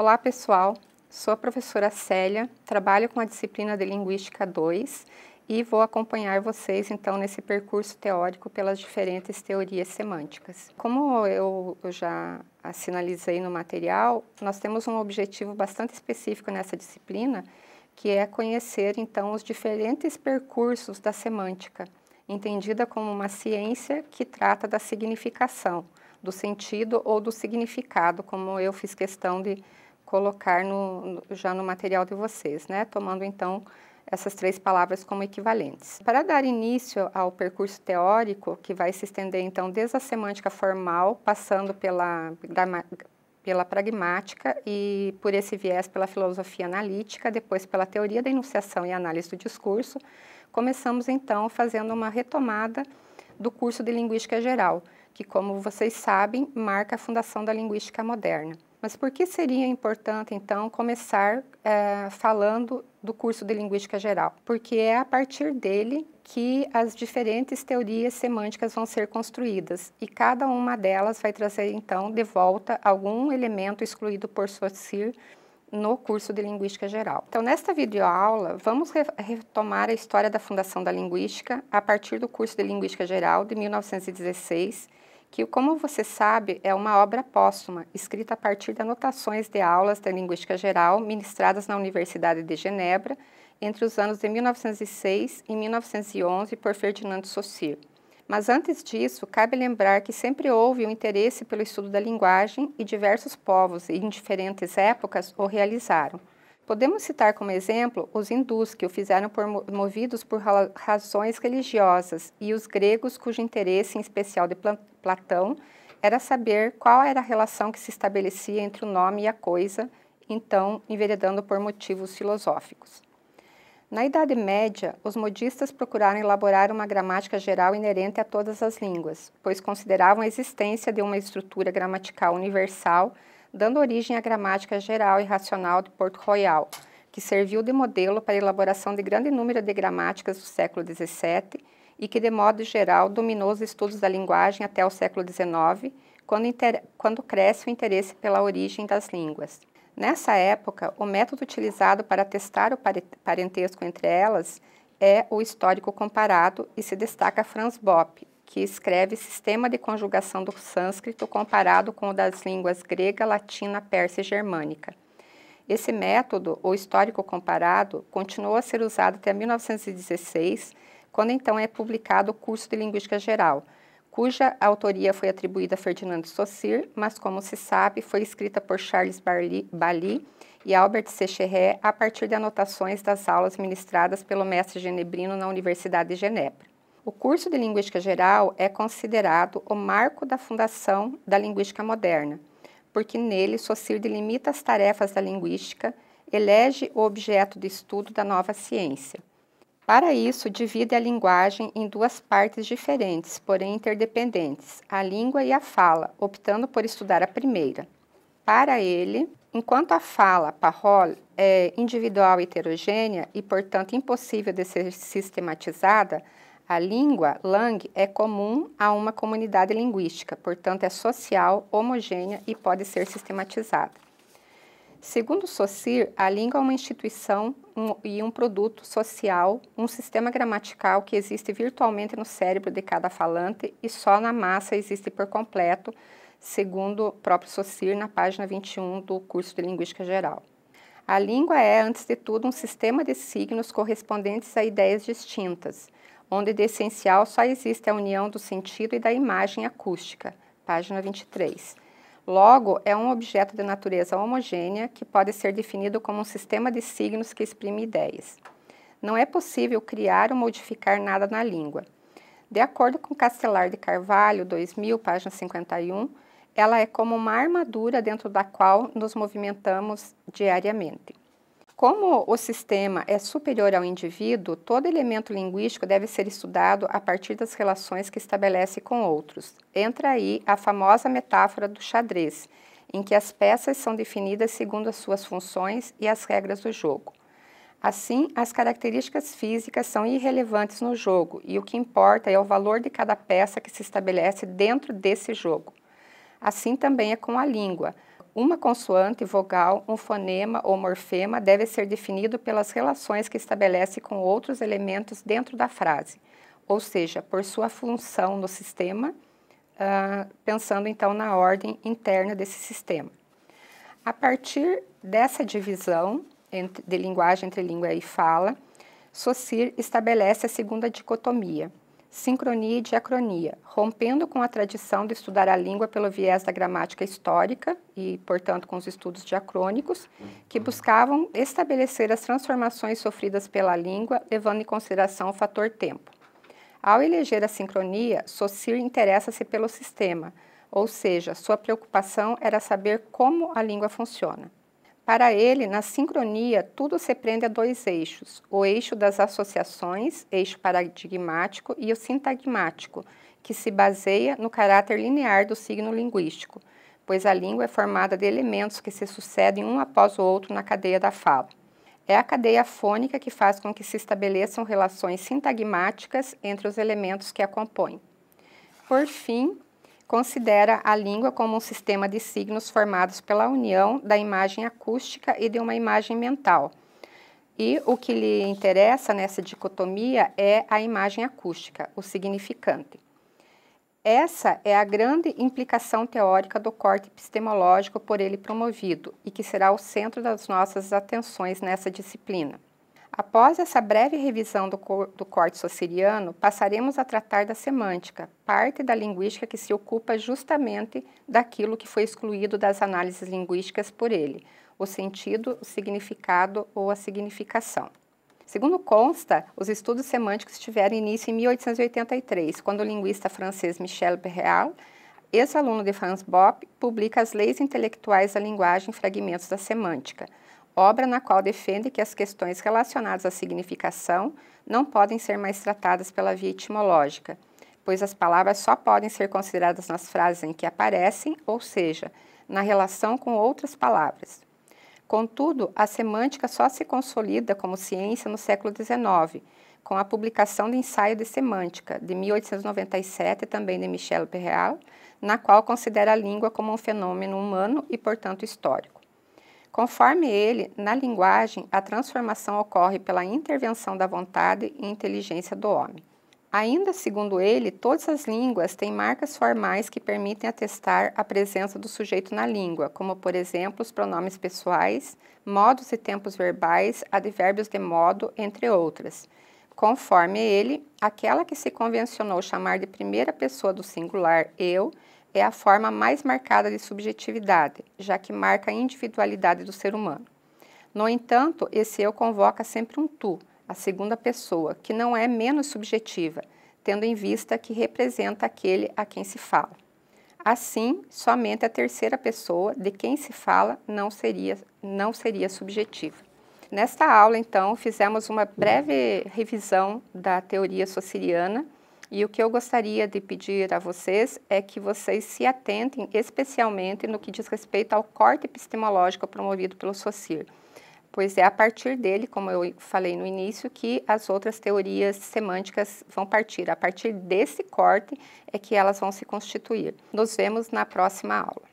Olá, pessoal. Sou a professora Célia, trabalho com a disciplina de Linguística 2 e vou acompanhar vocês então nesse percurso teórico pelas diferentes teorias semânticas. Como eu, já sinalizei no material, nós temos um objetivo bastante específico nessa disciplina, que é conhecer então os diferentes percursos da semântica, entendida como uma ciência que trata da significação, do sentido ou do significado, como eu fiz questão de colocar no, já no material de vocês, né? Tomando então essas três palavras como equivalentes. Para dar início ao percurso teórico, que vai se estender então desde a semântica formal, passando pela, da, pela pragmática e por esse viés pela filosofia analítica, depois pela teoria da enunciação e análise do discurso, começamos então fazendo uma retomada do curso de Linguística Geral, que como vocês sabem, marca a fundação da linguística moderna. Mas por que seria importante, então, começar é, falando do curso de Linguística Geral? Porque é a partir dele que as diferentes teorias semânticas vão ser construídas e cada uma delas vai trazer, então, de volta algum elemento excluído por Saussure no curso de Linguística Geral. Então, nesta videoaula, vamos re retomar a história da fundação da Linguística a partir do curso de Linguística Geral de 1916 que, como você sabe, é uma obra póstuma, escrita a partir de anotações de aulas de Linguística Geral ministradas na Universidade de Genebra entre os anos de 1906 e 1911 por Ferdinando Saussure. Mas antes disso, cabe lembrar que sempre houve um interesse pelo estudo da linguagem e diversos povos, em diferentes épocas, o realizaram. Podemos citar como exemplo os hindus, que o fizeram por, movidos por razões religiosas, e os gregos, cujo interesse, em especial de Platão, era saber qual era a relação que se estabelecia entre o nome e a coisa, então enveredando por motivos filosóficos. Na Idade Média, os modistas procuraram elaborar uma gramática geral inerente a todas as línguas, pois consideravam a existência de uma estrutura gramatical universal dando origem à gramática geral e racional de Porto Royal, que serviu de modelo para a elaboração de grande número de gramáticas do século XVII e que, de modo geral, dominou os estudos da linguagem até o século XIX, quando, quando cresce o interesse pela origem das línguas. Nessa época, o método utilizado para testar o parentesco entre elas é o histórico comparado e se destaca Franz Bopp, que escreve Sistema de Conjugação do Sânscrito comparado com o das línguas grega, latina, persa e germânica. Esse método, ou histórico comparado, continuou a ser usado até 1916, quando então é publicado o curso de Linguística Geral, cuja autoria foi atribuída a Ferdinando Saussure, mas como se sabe, foi escrita por Charles Bali e Albert Secheré a partir de anotações das aulas ministradas pelo mestre genebrino na Universidade de Genebra. O curso de Linguística Geral é considerado o marco da fundação da linguística moderna, porque nele Saussure delimita as tarefas da linguística, elege o objeto de estudo da nova ciência. Para isso, divide a linguagem em duas partes diferentes, porém interdependentes, a língua e a fala, optando por estudar a primeira. Para ele, Enquanto a fala, parole, é individual e heterogênea e, portanto, impossível de ser sistematizada, a língua Lang é comum a uma comunidade linguística, portanto, é social, homogênea e pode ser sistematizada. Segundo Saussure, a língua é uma instituição um, e um produto social, um sistema gramatical que existe virtualmente no cérebro de cada falante e só na massa existe por completo, segundo o próprio Saussure, na página 21 do curso de Linguística Geral. A língua é, antes de tudo, um sistema de signos correspondentes a ideias distintas onde de essencial só existe a união do sentido e da imagem acústica, página 23. Logo, é um objeto de natureza homogênea que pode ser definido como um sistema de signos que exprime ideias. Não é possível criar ou modificar nada na língua. De acordo com Castelar de Carvalho, 2000, página 51, ela é como uma armadura dentro da qual nos movimentamos diariamente. Como o sistema é superior ao indivíduo, todo elemento linguístico deve ser estudado a partir das relações que estabelece com outros. Entra aí a famosa metáfora do xadrez, em que as peças são definidas segundo as suas funções e as regras do jogo. Assim, as características físicas são irrelevantes no jogo e o que importa é o valor de cada peça que se estabelece dentro desse jogo. Assim também é com a língua uma consoante, vogal, um fonema ou morfema deve ser definido pelas relações que estabelece com outros elementos dentro da frase, ou seja, por sua função no sistema, uh, pensando então na ordem interna desse sistema. A partir dessa divisão entre, de linguagem entre língua e fala, Saussure estabelece a segunda dicotomia, sincronia e diacronia, rompendo com a tradição de estudar a língua pelo viés da gramática histórica e, portanto, com os estudos diacrônicos, que buscavam estabelecer as transformações sofridas pela língua, levando em consideração o fator tempo. Ao eleger a sincronia, Saussure interessa-se pelo sistema, ou seja, sua preocupação era saber como a língua funciona. Para ele, na sincronia, tudo se prende a dois eixos: o eixo das associações, eixo paradigmático, e o sintagmático, que se baseia no caráter linear do signo linguístico, pois a língua é formada de elementos que se sucedem um após o outro na cadeia da fala. É a cadeia fônica que faz com que se estabeleçam relações sintagmáticas entre os elementos que a compõem. Por fim, considera a língua como um sistema de signos formados pela união da imagem acústica e de uma imagem mental. E o que lhe interessa nessa dicotomia é a imagem acústica, o significante. Essa é a grande implicação teórica do corte epistemológico por ele promovido e que será o centro das nossas atenções nessa disciplina. Após essa breve revisão do, co do corte sociriano, passaremos a tratar da semântica, parte da linguística que se ocupa justamente daquilo que foi excluído das análises linguísticas por ele, o sentido, o significado ou a significação. Segundo consta, os estudos semânticos tiveram início em 1883, quando o linguista francês Michel Berreal, ex-aluno de Franz Bopp, publica As Leis Intelectuais da Linguagem Fragmentos da Semântica, obra na qual defende que as questões relacionadas à significação não podem ser mais tratadas pela via etimológica, pois as palavras só podem ser consideradas nas frases em que aparecem, ou seja, na relação com outras palavras. Contudo, a semântica só se consolida como ciência no século XIX, com a publicação do Ensaio de Semântica, de 1897, também de Michel Perreal, na qual considera a língua como um fenômeno humano e, portanto, histórico. Conforme ele, na linguagem, a transformação ocorre pela intervenção da vontade e inteligência do homem. Ainda segundo ele, todas as línguas têm marcas formais que permitem atestar a presença do sujeito na língua, como, por exemplo, os pronomes pessoais, modos e tempos verbais, advérbios de modo, entre outras. Conforme ele, aquela que se convencionou chamar de primeira pessoa do singular eu é a forma mais marcada de subjetividade, já que marca a individualidade do ser humano. No entanto, esse eu convoca sempre um tu, a segunda pessoa, que não é menos subjetiva, tendo em vista que representa aquele a quem se fala. Assim, somente a terceira pessoa de quem se fala não seria, não seria subjetiva. Nesta aula, então, fizemos uma breve revisão da teoria sociriana e o que eu gostaria de pedir a vocês é que vocês se atentem especialmente no que diz respeito ao corte epistemológico promovido pelo Socir, pois é a partir dele, como eu falei no início, que as outras teorias semânticas vão partir. A partir desse corte é que elas vão se constituir. Nos vemos na próxima aula.